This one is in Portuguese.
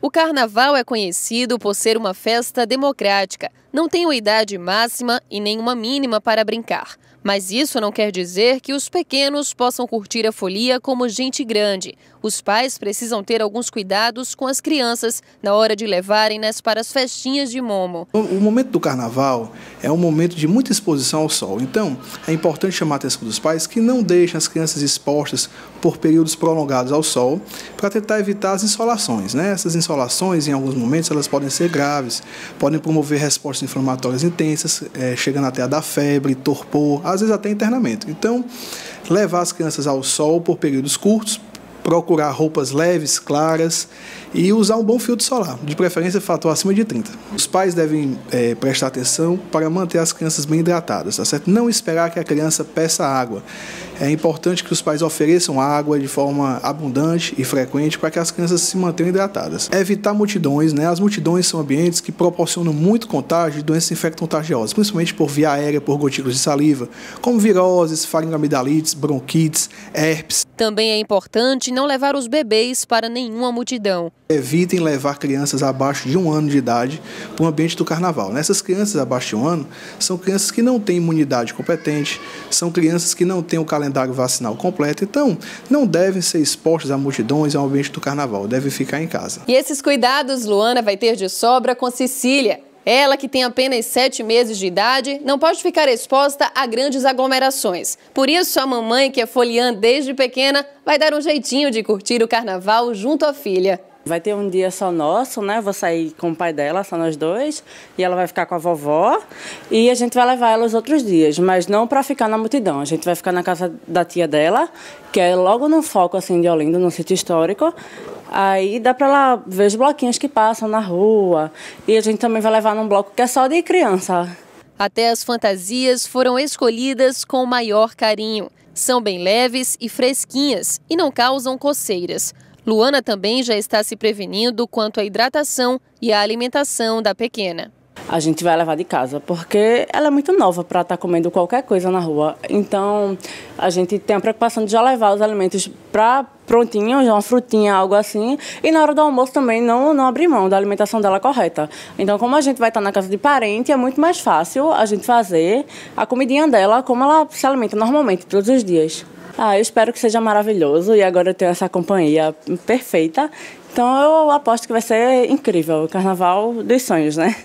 O carnaval é conhecido por ser uma festa democrática, não tenho idade máxima e nenhuma mínima para brincar, mas isso não quer dizer que os pequenos possam curtir a folia como gente grande. Os pais precisam ter alguns cuidados com as crianças na hora de levarem-nas para as festinhas de momo. O momento do carnaval é um momento de muita exposição ao sol, então é importante chamar a atenção dos pais que não deixem as crianças expostas por períodos prolongados ao sol para tentar evitar as insolações. Né? Essas insolações, em alguns momentos, elas podem ser graves, podem promover respostas respostas inflamatórias intensas, é, chegando até a dar febre, torpor, às vezes até internamento. Então, levar as crianças ao sol por períodos curtos, procurar roupas leves, claras e usar um bom filtro solar, de preferência fator acima de 30. Os pais devem é, prestar atenção para manter as crianças bem hidratadas, tá certo? Não esperar que a criança peça água. É importante que os pais ofereçam água de forma abundante e frequente para que as crianças se mantenham hidratadas. É evitar multidões, né? As multidões são ambientes que proporcionam muito contágio de doenças infectocontagiosas, contagiosas principalmente por via aérea, por gotículas de saliva, como viroses, faringamidalites, bronquites, herpes. Também é importante não levar os bebês para nenhuma multidão. Evitem levar crianças abaixo de um ano de idade para o ambiente do carnaval. Né? Essas crianças abaixo de um ano são crianças que não têm imunidade competente, são crianças que não têm o calendário calendário vacinal completo, então não devem ser expostos a multidões ao ambiente do carnaval, devem ficar em casa. E esses cuidados Luana vai ter de sobra com Cecília. Ela, que tem apenas 7 meses de idade, não pode ficar exposta a grandes aglomerações. Por isso, a mamãe, que é foliã desde pequena, vai dar um jeitinho de curtir o carnaval junto à filha vai ter um dia só nosso, né? vou sair com o pai dela, só nós dois, e ela vai ficar com a vovó, e a gente vai levar ela os outros dias, mas não para ficar na multidão. A gente vai ficar na casa da tia dela, que é logo no foco assim de Olinda, no sítio histórico. Aí dá para ela ver os bloquinhos que passam na rua, e a gente também vai levar num bloco que é só de criança. Até as fantasias foram escolhidas com o maior carinho. São bem leves e fresquinhas e não causam coceiras. Luana também já está se prevenindo quanto à hidratação e à alimentação da pequena a gente vai levar de casa, porque ela é muito nova para estar tá comendo qualquer coisa na rua. Então, a gente tem a preocupação de já levar os alimentos para prontinho, já uma frutinha, algo assim, e na hora do almoço também não, não abrir mão da alimentação dela correta. Então, como a gente vai estar tá na casa de parente, é muito mais fácil a gente fazer a comidinha dela como ela se alimenta normalmente todos os dias. Ah, eu espero que seja maravilhoso e agora eu tenho essa companhia perfeita. Então eu aposto que vai ser incrível, o carnaval dos sonhos, né?